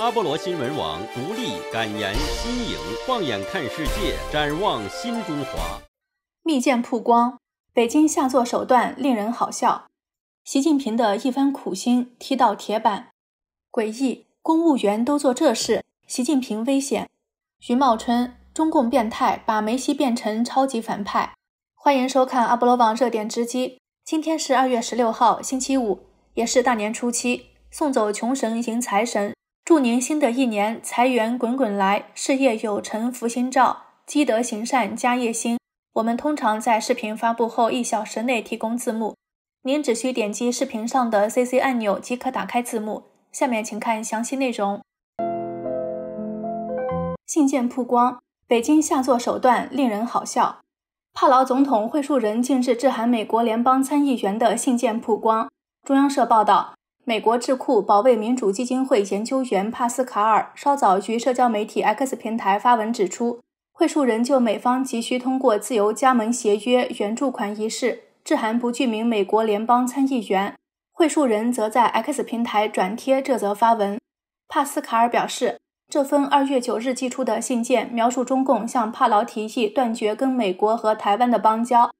阿波罗新闻网独立敢言新颖，放眼看世界，展望新中华。密件曝光，北京下作手段令人好笑。习近平的一番苦心踢到铁板，诡异！公务员都做这事，习近平危险。徐茂春，中共变态，把梅西变成超级反派。欢迎收看阿波罗网热点直击。今天是二月十六号，星期五，也是大年初七，送走穷神，迎财神。祝您新的一年财源滚滚来，事业有成，福星照，积德行善，家业兴。我们通常在视频发布后一小时内提供字幕，您只需点击视频上的 CC 按钮即可打开字幕。下面请看详细内容。信件曝光：北京下作手段令人好笑，帕劳总统会术人竟是致函美国联邦参议员的信件曝光。中央社报道。美国智库保卫民主基金会研究员帕斯卡尔稍早于社交媒体 X 平台发文指出，会数人就美方急需通过《自由加盟协约》援助款一事致函不具名美国联邦参议员。会数人则在 X 平台转贴这则发文。帕斯卡尔表示，这份二月九日寄出的信件描述中共向帕劳提议断绝跟美国和台湾的邦交。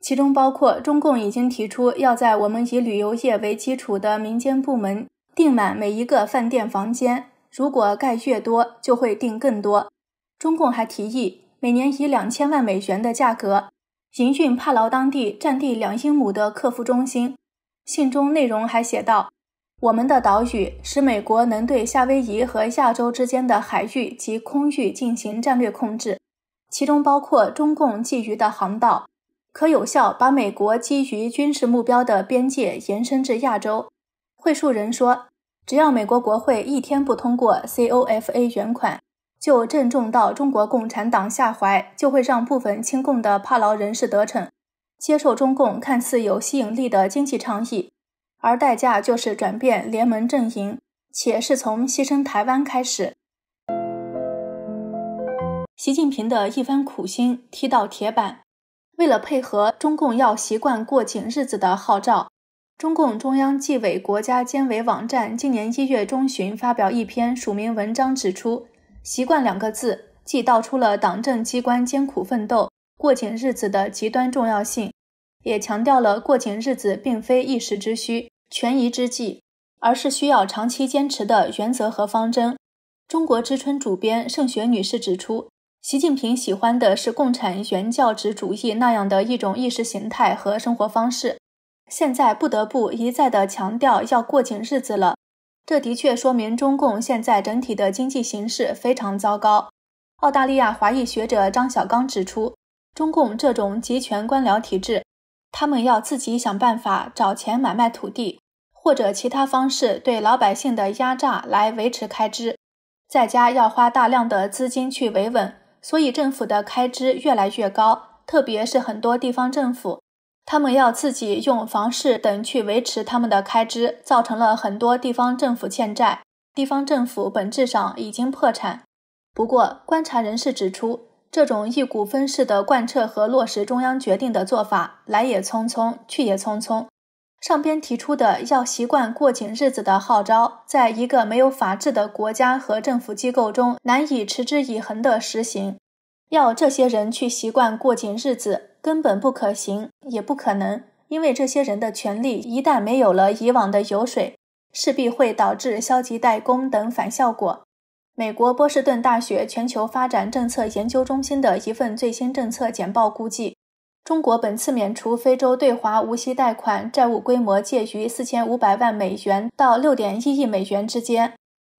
其中包括，中共已经提出要在我们以旅游业为基础的民间部门订满每一个饭店房间，如果盖越多，就会订更多。中共还提议每年以两千万美元的价格营运帕劳当地占地两英亩的客服中心。信中内容还写道：“我们的岛屿使美国能对夏威夷和亚洲之间的海域及空域进行战略控制，其中包括中共觊觎的航道。”可有效把美国基于军事目标的边界延伸至亚洲，会树人说，只要美国国会一天不通过 C O F A 源款，就正中到中国共产党下怀，就会让部分亲共的帕劳人士得逞，接受中共看似有吸引力的经济倡议，而代价就是转变联盟阵营，且是从牺牲台湾开始。习近平的一番苦心踢到铁板。为了配合中共要习惯过紧日子的号召，中共中央纪委国家监委网站今年一月中旬发表一篇署名文章，指出“习惯”两个字既道出了党政机关艰苦奋斗、过紧日子的极端重要性，也强调了过紧日子并非一时之需、权宜之计，而是需要长期坚持的原则和方针。中国之春主编盛雪女士指出。习近平喜欢的是共产原教旨主义那样的一种意识形态和生活方式，现在不得不一再的强调要过紧日子了。这的确说明中共现在整体的经济形势非常糟糕。澳大利亚华裔学者张小刚指出，中共这种集权官僚体制，他们要自己想办法找钱买卖土地或者其他方式对老百姓的压榨来维持开支，在家要花大量的资金去维稳。所以，政府的开支越来越高，特别是很多地方政府，他们要自己用房市等去维持他们的开支，造成了很多地方政府欠债。地方政府本质上已经破产。不过，观察人士指出，这种一股风式的贯彻和落实中央决定的做法，来也匆匆，去也匆匆。上边提出的要习惯过紧日子的号召，在一个没有法治的国家和政府机构中，难以持之以恒地实行。要这些人去习惯过紧日子，根本不可行，也不可能，因为这些人的权利一旦没有了以往的油水，势必会导致消极怠工等反效果。美国波士顿大学全球发展政策研究中心的一份最新政策简报估计。中国本次免除非洲对华无息贷款债务规模介于四千五百万美元到六点一亿美元之间。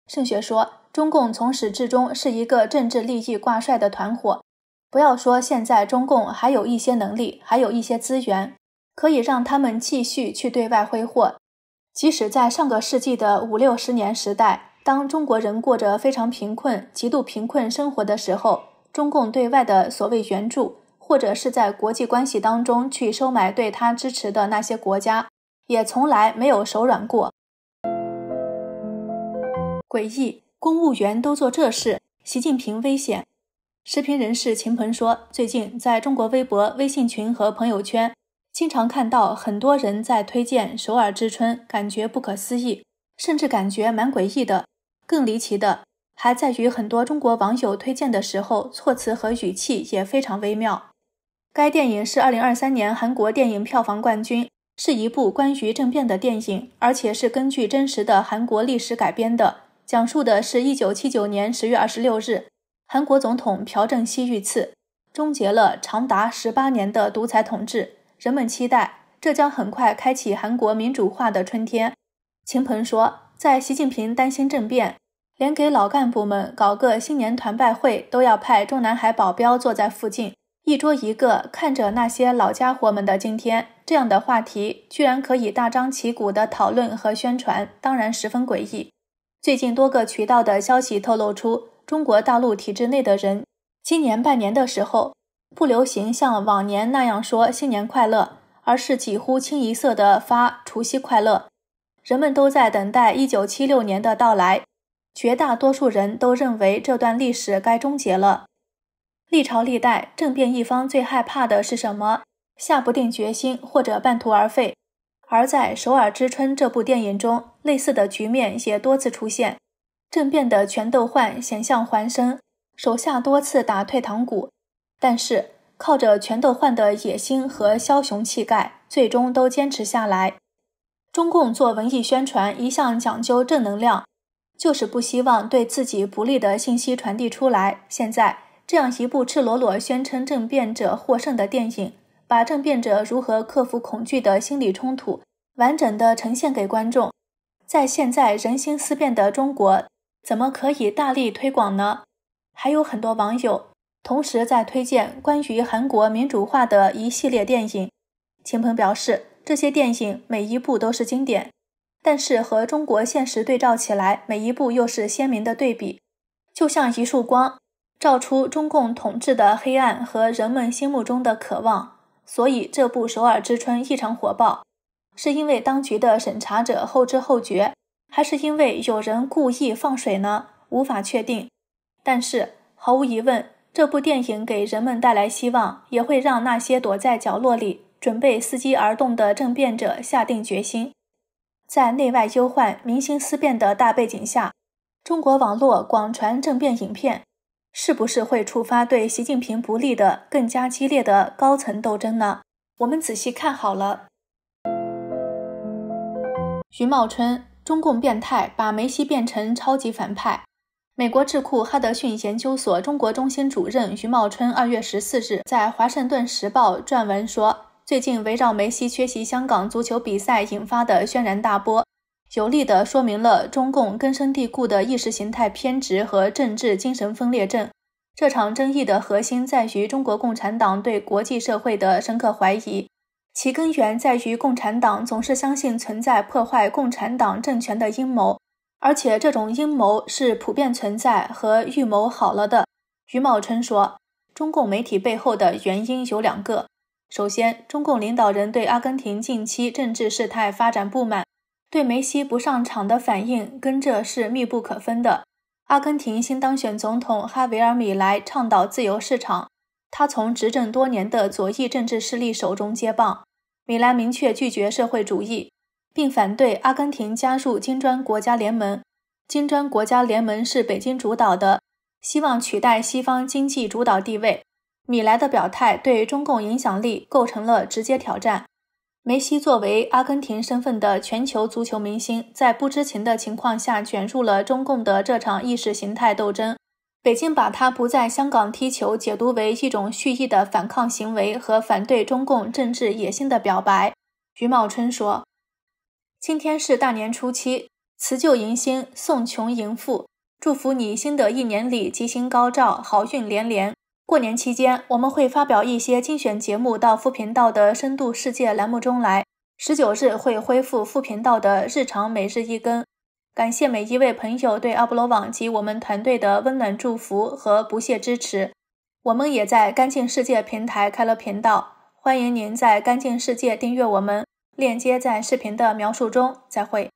盛学说，中共从始至终是一个政治利益挂帅的团伙。不要说现在中共还有一些能力，还有一些资源，可以让他们继续去对外挥霍。即使在上个世纪的五六十年时代，当中国人过着非常贫困、极度贫困生活的时候，中共对外的所谓援助。或者是在国际关系当中去收买对他支持的那些国家，也从来没有手软过。诡异，公务员都做这事，习近平危险。视频人士秦鹏说，最近在中国微博、微信群和朋友圈经常看到很多人在推荐《首尔之春》，感觉不可思议，甚至感觉蛮诡异的。更离奇的还在于，很多中国网友推荐的时候，措辞和语气也非常微妙。该电影是2023年韩国电影票房冠军，是一部关于政变的电影，而且是根据真实的韩国历史改编的。讲述的是1979年10月26日，韩国总统朴正熙遇刺，终结了长达18年的独裁统治。人们期待这将很快开启韩国民主化的春天。秦鹏说，在习近平担心政变，连给老干部们搞个新年团拜会，都要派中南海保镖坐在附近。一桌一个，看着那些老家伙们的今天，这样的话题居然可以大张旗鼓的讨论和宣传，当然十分诡异。最近多个渠道的消息透露出，中国大陆体制内的人，今年半年的时候，不流行像往年那样说新年快乐，而是几乎清一色的发除夕快乐。人们都在等待1976年的到来，绝大多数人都认为这段历史该终结了。历朝历代政变一方最害怕的是什么？下不定决心或者半途而废。而在《首尔之春》这部电影中，类似的局面也多次出现。政变的全斗焕险象环生，手下多次打退堂鼓，但是靠着全斗焕的野心和枭雄气概，最终都坚持下来。中共做文艺宣传一向讲究正能量，就是不希望对自己不利的信息传递出来。现在。这样一部赤裸裸宣称政变者获胜的电影，把政变者如何克服恐惧的心理冲突完整的呈现给观众，在现在人心思变的中国，怎么可以大力推广呢？还有很多网友同时在推荐关于韩国民主化的一系列电影。秦鹏表示，这些电影每一部都是经典，但是和中国现实对照起来，每一部又是鲜明的对比，就像一束光。照出中共统治的黑暗和人们心目中的渴望，所以这部《首尔之春》异常火爆，是因为当局的审查者后知后觉，还是因为有人故意放水呢？无法确定。但是毫无疑问，这部电影给人们带来希望，也会让那些躲在角落里准备伺机而动的政变者下定决心。在内外忧患、民心思变的大背景下，中国网络广传政变影片。是不是会触发对习近平不利的更加激烈的高层斗争呢？我们仔细看好了。徐茂春，中共变态，把梅西变成超级反派。美国智库哈德逊研究所中国中心主任徐茂春二月十四日在《华盛顿时报》撰文说，最近围绕梅西缺席香港足球比赛引发的轩然大波。有力地说明了中共根深蒂固的意识形态偏执和政治精神分裂症。这场争议的核心在于中国共产党对国际社会的深刻怀疑，其根源在于共产党总是相信存在破坏共产党政权的阴谋，而且这种阴谋是普遍存在和预谋好了的。余茂春说，中共媒体背后的原因有两个：首先，中共领导人对阿根廷近期政治事态发展不满。对梅西不上场的反应，跟这是密不可分的。阿根廷新当选总统哈维尔·米莱倡导自由市场，他从执政多年的左翼政治势力手中接棒。米莱明确拒绝社会主义，并反对阿根廷加入金砖国家联盟。金砖国家联盟是北京主导的，希望取代西方经济主导地位。米莱的表态对中共影响力构成了直接挑战。梅西作为阿根廷身份的全球足球明星，在不知情的情况下卷入了中共的这场意识形态斗争。北京把他不在香港踢球解读为一种蓄意的反抗行为和反对中共政治野心的表白。徐茂春说：“今天是大年初七，辞旧迎新，送穷迎富，祝福你新的一年里吉星高照，好运连连。”过年期间，我们会发表一些精选节目到副频道的“深度世界”栏目中来。十九日会恢复副频道的日常每日一更。感谢每一位朋友对阿波罗网及我们团队的温暖祝福和不懈支持。我们也在“干净世界”平台开了频道，欢迎您在“干净世界”订阅我们，链接在视频的描述中。再会。